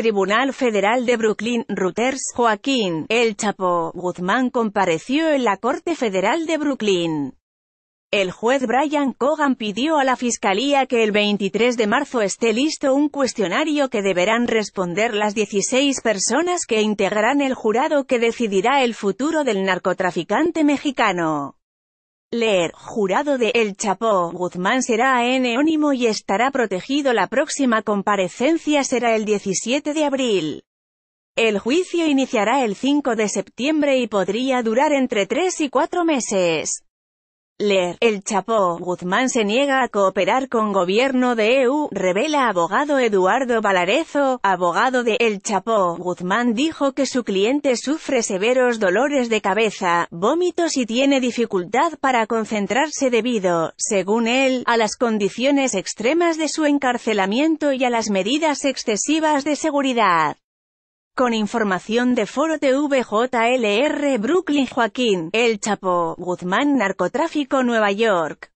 Tribunal Federal de Brooklyn, Reuters, Joaquín, El Chapo, Guzmán compareció en la Corte Federal de Brooklyn. El juez Brian Cogan pidió a la Fiscalía que el 23 de marzo esté listo un cuestionario que deberán responder las 16 personas que integrarán el jurado que decidirá el futuro del narcotraficante mexicano. Leer, jurado de El Chapo Guzmán será anónimo y estará protegido. La próxima comparecencia será el 17 de abril. El juicio iniciará el 5 de septiembre y podría durar entre 3 y 4 meses. Leer. El Chapo Guzmán se niega a cooperar con gobierno de EU, revela abogado Eduardo Valarezo, abogado de El Chapo Guzmán dijo que su cliente sufre severos dolores de cabeza, vómitos y tiene dificultad para concentrarse debido, según él, a las condiciones extremas de su encarcelamiento y a las medidas excesivas de seguridad. Con información de Foro TVJLR Brooklyn Joaquín, El Chapo, Guzmán Narcotráfico Nueva York.